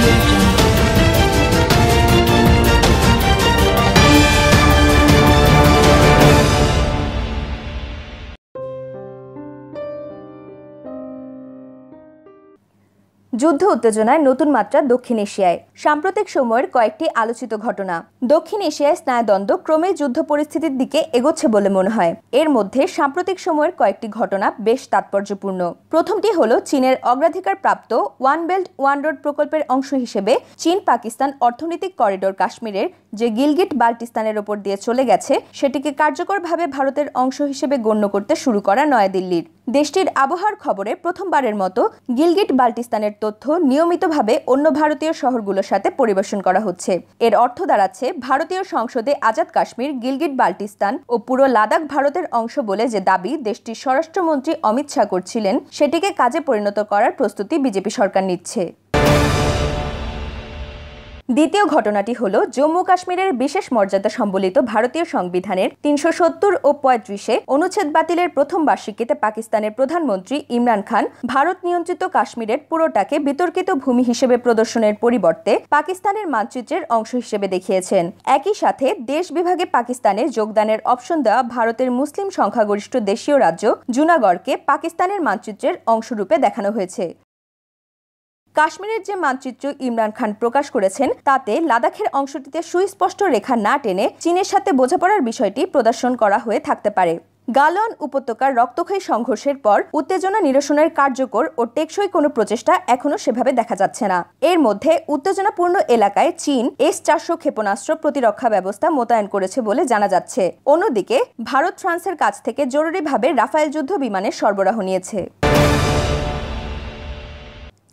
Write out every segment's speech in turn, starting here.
you. যুদ্ধ উত্তেজনায় নতুন মাত্রা দক্ষিণ এশিয়ায় সাম্প্রতিক সময়ের কয়েকটি আলোচিত ঘটনা দক্ষিণ এশিয়ায় স্নায়ুদ্বন্দ্ব ক্রমে যুদ্ধ পরিস্থিতির দিকে এগোচ্ছে বলে মনে হয় এর মধ্যে সাম্প্রতিক সময়ের কয়েকটি ঘটনা বেশ তাৎপর্যপূর্ণ প্রথমটি হল চীনের অগ্রাধিকার প্রাপ্ত ওয়ান বেল্ট ওয়ান রোড প্রকল্পের অংশ হিসেবে চীন পাকিস্তান অর্থনৈতিক করিডোর কাশ্মীরের যে গিলগিট বাল্টিস্তানের ওপর দিয়ে চলে গেছে সেটিকে কার্যকরভাবে ভারতের অংশ হিসেবে গণ্য করতে শুরু করা নয়াদিল্লির দেশটির আবহাওয়ার খবরে প্রথমবারের মতো গিলগিট বাল্টিস্তানের তথ্য নিয়মিতভাবে অন্য ভারতীয় শহরগুলোর সাথে পরিবেশন করা হচ্ছে এর অর্থ দাঁড়াচ্ছে ভারতীয় সংসদে আজাদ কাশ্মীর গিলগিট বাল্টিস্তান ও পুরো লাদাখ ভারতের অংশ বলে যে দাবি দেশটির স্বরাষ্ট্রমন্ত্রী অমিত শাহ করছিলেন সেটিকে কাজে পরিণত করার প্রস্তুতি বিজেপি সরকার নিচ্ছে দ্বিতীয় ঘটনাটি হল জম্মু কাশ্মীরের বিশেষ মর্যাদা সম্বলিত ভারতীয় সংবিধানের তিনশো সত্তর ও পঁয়ত্রিশে অনুচ্ছেদ বাতিলের প্রথম বার্ষিকীতে পাকিস্তানের প্রধানমন্ত্রী ইমরান খান ভারত নিয়ন্ত্রিত কাশ্মীরের পুরোটাকে বিতর্কিত ভূমি হিসেবে প্রদর্শনের পরিবর্তে পাকিস্তানের মানচিত্রের অংশ হিসেবে দেখিয়েছেন একই সাথে দেশ বিভাগে পাকিস্তানে যোগদানের অপশন দেওয়া ভারতের মুসলিম সংখ্যাগরিষ্ঠ দেশীয় রাজ্য জুনাগড়কে পাকিস্তানের মানচিত্রের অংশরূপে দেখানো হয়েছে কাশ্মীরের যে মানচিত্র ইমরান খান প্রকাশ করেছেন তাতে লাদাখের অংশটিতে সুস্পষ্ট রেখা না টেনে চীনের সাথে বোঝাপড়ার বিষয়টি প্রদর্শন করা হয়ে থাকতে পারে গালওয়ান উপত্যকার রক্তক্ষয়ী সংঘর্ষের পর উত্তেজনা নিরসনের কার্যকর ও টেকসই কোনো প্রচেষ্টা এখনও সেভাবে দেখা যাচ্ছে না এর মধ্যে উত্তেজনাপূর্ণ এলাকায় চীন এস চারশো ক্ষেপণাস্ত্র প্রতিরক্ষা ব্যবস্থা মোতায়েন করেছে বলে জানা যাচ্ছে অন্যদিকে ভারত ফ্রান্সের কাছ থেকে জরুরিভাবে রাফায়েল যুদ্ধ বিমানের সরবরাহ নিয়েছে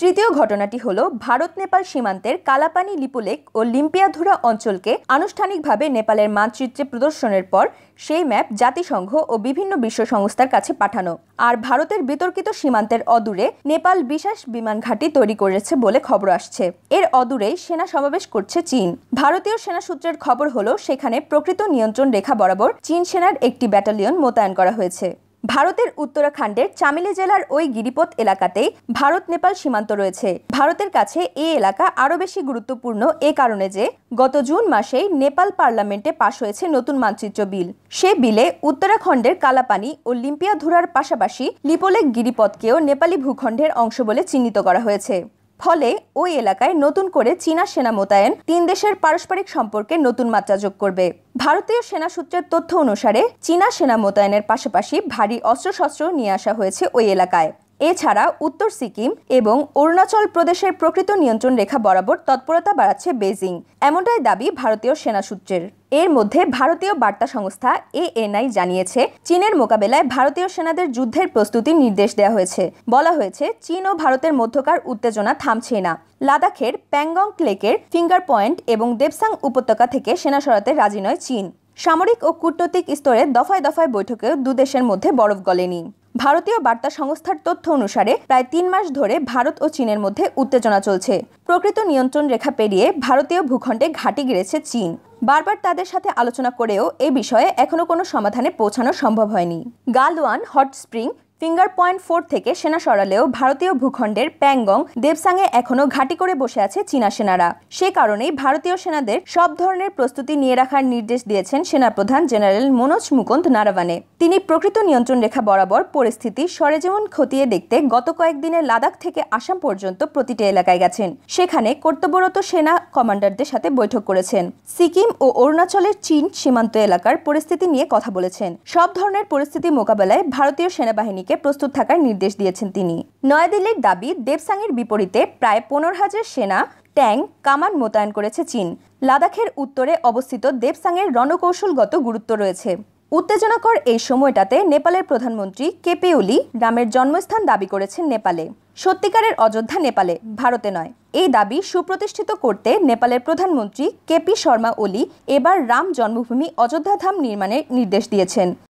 তৃতীয় ঘটনাটি হল ভারত নেপাল সীমান্তের কালাপানি লিপুলেক ও লিম্পিয়াধুরা অঞ্চলকে আনুষ্ঠানিকভাবে নেপালের মানচিত্রে প্রদর্শনের পর সেই ম্যাপ জাতিসংঘ ও বিভিন্ন বিশ্ব সংস্থার কাছে পাঠানো আর ভারতের বিতর্কিত সীমান্তের অদূরে নেপাল বিশেষ বিমান ঘাঁটি তৈরি করেছে বলে খবর আসছে এর অদূরেই সেনা সমাবেশ করছে চীন ভারতীয় সেনা সূত্রের খবর হলো সেখানে প্রকৃত নিয়ন্ত্রণ রেখা বরাবর চীন সেনার একটি ব্যাটালিয়ন মোতায়েন করা হয়েছে ভারতের উত্তরাখণ্ডের চামেলি জেলার ওই গিরিপথ এলাকাতেই ভারত নেপাল সীমান্ত রয়েছে ভারতের কাছে এই এলাকা আরও বেশি গুরুত্বপূর্ণ এ কারণে যে গত জুন মাসেই নেপাল পার্লামেন্টে পাশ হয়েছে নতুন মানচিত্র বিল সে বিলে উত্তরাখণ্ডের কালাপানি ও লিম্পিয়া ধুরার পাশাপাশি লিপোলেক গিরিপথকেও নেপালি ভূখণ্ডের অংশ বলে চিহ্নিত করা হয়েছে ফলে ওই এলাকায় নতুন করে চীনা সেনা মোতায়েন তিন দেশের পারস্পরিক সম্পর্কে নতুন মাত্রা যোগ করবে ভারতীয় সেনা সূত্রের তথ্য অনুসারে চীনা সেনা মোতায়েনের পাশাপাশি ভারী অস্ত্রশস্ত্র নিয়ে আসা হয়েছে ওই এলাকায় এছাড়া উত্তর সিকিম এবং অরুণাচল প্রদেশের প্রকৃত নিয়ন্ত্রণ রেখা বরাবর তৎপরতা বাড়াচ্ছে বেজিং এমনটাই দাবি ভারতীয় সেনা সূত্রের এর মধ্যে ভারতীয় বার্তা সংস্থা এএনআই জানিয়েছে চীনের মোকাবেলায় ভারতীয় সেনাদের যুদ্ধের প্রস্তুতি নির্দেশ দেওয়া হয়েছে বলা হয়েছে চীন ও ভারতের মধ্যকার উত্তেজনা থামছে না লাদাখের প্যাংগং ক্লেকের ফিঙ্গার পয়েন্ট এবং দেবসাং উপত্যকা থেকে সেনা সরাতে রাজি নয় চীন সামরিক ও কূটনৈতিক স্তরে দফায় দফায় বৈঠকেও দুদেশের মধ্যে বরফ গলেনি ভারতীয় বার্তা সংস্থার তথ্য অনুসারে প্রায় তিন মাস ধরে ভারত ও চীনের মধ্যে উত্তেজনা চলছে প্রকৃত নিয়ন্ত্রণ রেখা পেরিয়ে ভারতীয় ভূখণ্ডে ঘাঁটি গেড়েছে চীন বারবার তাদের সাথে আলোচনা করেও এ বিষয়ে এখনও কোনো সমাধানে পৌঁছানো সম্ভব হয়নি Galwan hot spring finger point four থেকে সেনা সরালেও ভারতীয় ভূখণ্ডের প্যাংগং দেবসাংয়ে এখনও ঘাঁটি করে বসে আছে চীনা সেনারা সে কারণেই ভারতীয় সেনাদের সব ধরনের প্রস্তুতি নিয়ে রাখার নির্দেশ দিয়েছেন সেনাপ্রধান জেনারেল মনোজ মুকুন্দ নারাবানে তিনি প্রকৃত নিয়ন্ত্রণ রেখা বরাবর পরিস্থিতি সরেজমন খতিয়ে দেখতে গত কয়েকদিনে লাদাখ থেকে আসাম পর্যন্ত প্রতিটি এলাকায় গেছেন সেখানে কর্তব্যরত সেনা কমান্ডারদের সাথে বৈঠক করেছেন সিকিম ও অরুণাচলের চীন সীমান্ত এলাকার পরিস্থিতি নিয়ে কথা বলেছেন সব ধরনের পরিস্থিতি মোকাবেলায় ভারতীয় সেনাবাহিনী থেকে প্রস্তুত থাকার নির্দেশ দিয়েছেন তিনি নয়াদিল্লির দাবি দেবসাংয়ের বিপরীতে প্রায় পনেরো হাজার সেনা ট্যাং কামান মোতায়েন করেছে চীন লাদাখের উত্তরে অবস্থিত দেবসাংয়ের রণকৌশলগত গুরুত্ব রয়েছে উত্তেজনাকর এই সময়টাতে নেপালের প্রধানমন্ত্রী কেপি ওলি রামের জন্মস্থান দাবি করেছেন নেপালে সত্যিকারের অযোধ্যা নেপালে ভারতে নয় এই দাবি সুপ্রতিষ্ঠিত করতে নেপালের প্রধানমন্ত্রী কেপি শর্মা ওলি এবার রাম জন্মভূমি অযোধ্যা ধাম নির্মাণের নির্দেশ দিয়েছেন